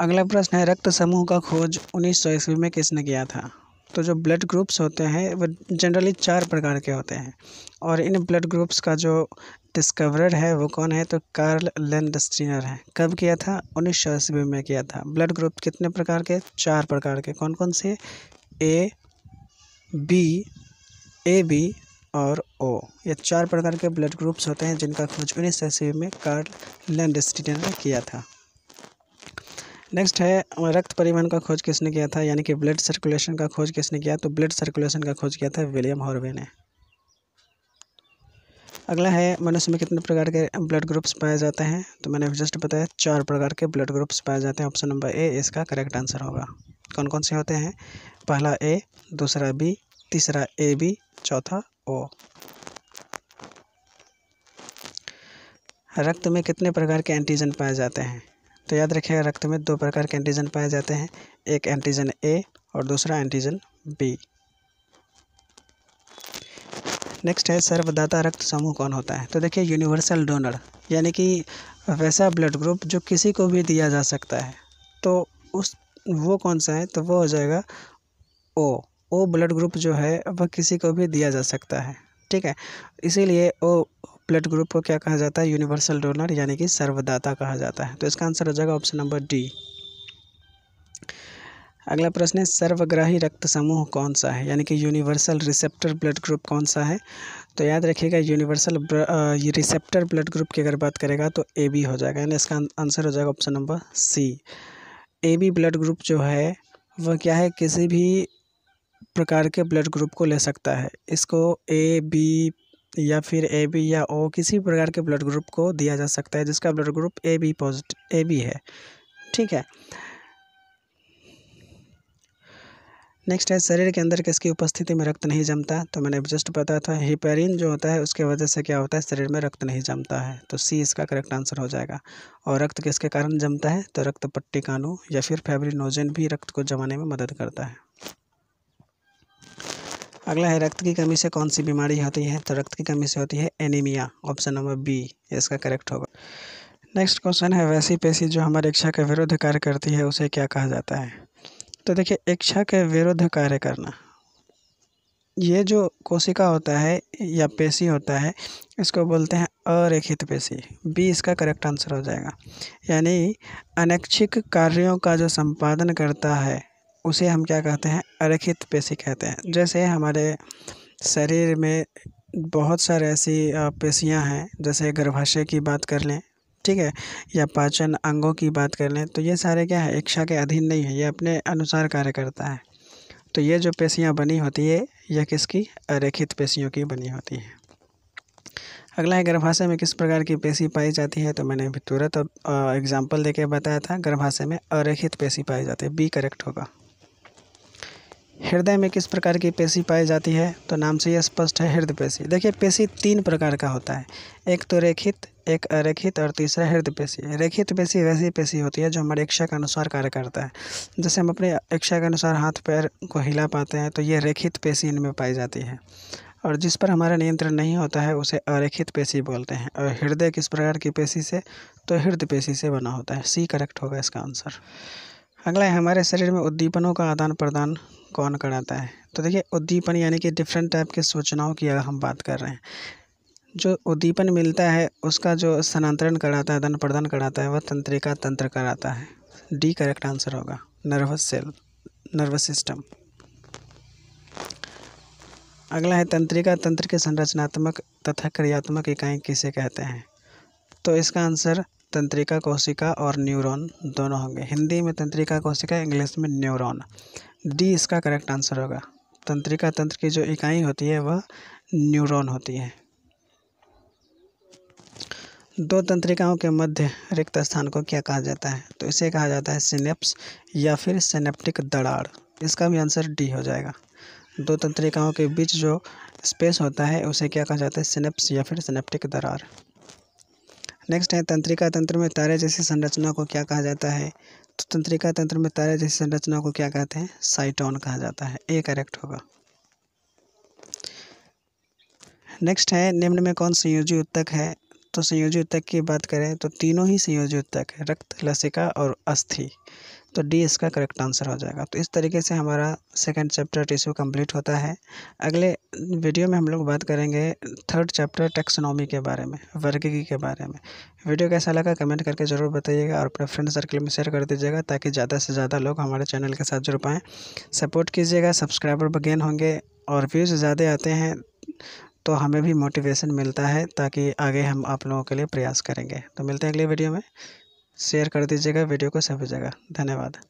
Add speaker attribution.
Speaker 1: अगला प्रश्न है रक्त समूह का खोज उन्नीस सौ ईस्वी में किसने किया था तो जो ब्लड ग्रुप्स होते हैं वो जनरली चार प्रकार के होते हैं और इन ब्लड ग्रुप्स का जो डिस्कवरर है वो कौन है तो कार्ल लेंडस्टीनर है कब किया था उन्नीस सौ ईस्वी में किया था ब्लड ग्रुप कितने प्रकार के चार प्रकार के कौन कौन से ए बी ए बी और ओ ये चार प्रकार के ब्लड ग्रुप्स होते हैं जिनका खोज उन्नीस सौ ईस्वी में कार्ल लेंडस्टीनर ने किया था नेक्स्ट है रक्त परिवहन का खोज किसने किया था यानी कि ब्लड सर्कुलेशन का खोज किसने किया तो ब्लड सर्कुलेशन का खोज किया था विलियम हॉर्वे ने अगला है मनुष्य में कितने प्रकार के ब्लड ग्रुप्स पाए जाते हैं तो मैंने जस्ट बताया चार प्रकार के ब्लड ग्रुप्स पाए जाते हैं ऑप्शन नंबर ए इसका करेक्ट आंसर होगा कौन कौन से होते हैं पहला ए दूसरा बी तीसरा ए बी चौथा ओ रक्त में कितने प्रकार के एंटीजन पाए जाते हैं तो याद रखिएगा रक्त में दो प्रकार के एंटीजन पाए जाते हैं एक एंटीजन ए और दूसरा एंटीजन बी नेक्स्ट है सर्वदाता रक्त समूह कौन होता है तो देखिए यूनिवर्सल डोनर यानी कि वैसा ब्लड ग्रुप जो किसी को भी दिया जा सकता है तो उस वो कौन सा है तो वो हो जाएगा ओ ओ ब्लड ग्रुप जो है वह किसी को भी दिया जा सकता है ठीक है इसीलिए ओ ब्लड ग्रुप को क्या कहा जाता है यूनिवर्सल डोनर यानी कि सर्वदाता कहा जाता है तो इसका आंसर हो जाएगा ऑप्शन नंबर डी अगला प्रश्न है सर्वग्राही रक्त समूह कौन सा है यानी कि यूनिवर्सल रिसेप्टर ब्लड ग्रुप कौन सा है तो याद रखिएगा यूनिवर्सल ये रिसेप्टर ब्लड ग्रुप की अगर बात करेगा तो ए बी हो जाएगा यानी इसका आंसर हो जाएगा option number C A B blood group जो है वह क्या है किसी भी प्रकार के ब्लड ग्रुप को ले सकता है इसको ए बी या फिर ए बी या ओ किसी प्रकार के ब्लड ग्रुप को दिया जा सकता है जिसका blood group A B positive A B है ठीक है नेक्स्ट है शरीर के अंदर किसकी उपस्थिति में रक्त नहीं जमता तो मैंने जस्ट बताया था हिपेरिन जो होता है उसके वजह से क्या होता है शरीर में रक्त नहीं जमता है तो सी इसका करेक्ट आंसर हो जाएगा और रक्त किसके कारण जमता है तो रक्त पट्टी कानू या फिर फेब्रिनोजन भी रक्त को जमाने में मदद करता है अगला है रक्त की कमी से कौन सी बीमारी होती है तो रक्त की कमी से होती है एनीमिया ऑप्शन नंबर बी इसका करेक्ट होगा नेक्स्ट क्वेश्चन है वैसी पेशी जो हमारे इच्छा के विरुद्ध कार्य करती है उसे क्या कहा जाता है तो देखिए इच्छा के विरुद्ध कार्य करना ये जो कोशिका होता है या पेशी होता है इसको बोलते हैं अरेखित पेशी बी इसका करेक्ट आंसर हो जाएगा यानी अनैच्छिक कार्यों का जो संपादन करता है उसे हम क्या कहते हैं अरेखित पेशी कहते हैं जैसे हमारे शरीर में बहुत सारे ऐसी पेशियां हैं जैसे गर्भाशय की बात कर लें ठीक है या पाचन अंगों की बात कर लें तो ये सारे क्या है इच्छा के अधीन नहीं है ये अपने अनुसार कार्य करता है तो ये जो पेशियाँ बनी होती है यह किसकी अरेखित पेशियों की बनी होती है अगला है गर्भाशय में किस प्रकार की पेशी पाई जाती है तो मैंने अभी तुरंत एग्जाम्पल दे बताया था गर्भाशय में अरेखित पेशी पाई जाती है बी करेक्ट होगा हृदय में किस प्रकार की पेशी पाई जाती है तो नाम से यह स्पष्ट है हृदय पेशी देखिए पेशी तीन प्रकार का होता है एक तो रेखित एक अरेखित और तीसरा हृदय पेशी रेखित पेशी वैसी पेशी होती है जो हमारे इच्छा के अनुसार कार्य करता है जैसे हम अपने इच्छा के अनुसार हाथ पैर को हिला पाते हैं तो ये रेखित पेशी इनमें पाई जाती है और जिस पर हमारा नियंत्रण नहीं होता है उसे अरेखित पेशी बोलते हैं और हृदय किस प्रकार की पेशी से तो हृदय पेशी से बना होता है सी करेक्ट होगा इसका आंसर अगला है हमारे शरीर में उद्दीपनों का आदान प्रदान कौन कराता है तो देखिए उद्दीपन यानी कि डिफरेंट टाइप के सूचनाओं की अगर हम बात कर रहे हैं जो उद्दीपन मिलता है उसका जो स्थानांतरण कराता है आदान प्रदान कराता है वह तंत्रिका तंत्र कराता है डी करेक्ट आंसर होगा नर्वस सेल नर्वस सिस्टम अगला है तंत्रिका तंत्र के संरचनात्मक तथा क्रियात्मक इकाई किसे कहते हैं तो इसका आंसर तंत्रिका कोशिका और न्यूरॉन दोनों होंगे हिंदी में तंत्रिका कोशिका इंग्लिश में न्यूरॉन डी इसका करेक्ट आंसर होगा तंत्रिका तंत्र की जो इकाई होती है वह न्यूरॉन होती है दो तंत्रिकाओं के मध्य रिक्त स्थान को क्या कहा जाता है तो इसे कहा जाता है सिनेप्स या फिर सिनेप्टिक दड़ाड़ इसका भी आंसर डी हो जाएगा दो तंत्रिकाओं के बीच जो स्पेस होता है उसे क्या कहा जाता है सिनेप्स या फिर सिनेप्टिक दरार नेक्स्ट है तंत्रिका तंत्र में तारे जैसी संरचना को क्या कहा जाता है तो तंत्रिका तंत्र में तारे जैसी संरचना को क्या कहते हैं साइटोन कहा जाता है ए करेक्ट होगा नेक्स्ट है निम्न में कौन संयोजी उत्तक है तो संयोजी उत्तक की बात करें तो तीनों ही संयोजी उत्तक है रक्त लसिका और अस्थि तो डी इसका करेक्ट आंसर हो जाएगा तो इस तरीके से हमारा सेकेंड चैप्टर टिश्यू कंप्लीट होता है अगले वीडियो में हम लोग बात करेंगे थर्ड चैप्टर टेक्सोनॉमी के बारे में वर्गीकी के बारे में वीडियो कैसा लगा कमेंट करके ज़रूर बताइएगा और अपने फ्रेंड सर्कल में शेयर कर दीजिएगा ताकि ज़्यादा से ज़्यादा लोग हमारे चैनल के साथ जुड़ पाएँ सपोर्ट कीजिएगा सब्सक्राइबर भी गेन होंगे और व्यूज़ ज़्यादा आते हैं तो हमें भी मोटिवेशन मिलता है ताकि आगे हम आप लोगों के लिए प्रयास करेंगे तो मिलते हैं अगले वीडियो में शेयर कर दीजिएगा वीडियो को सभी जगह धन्यवाद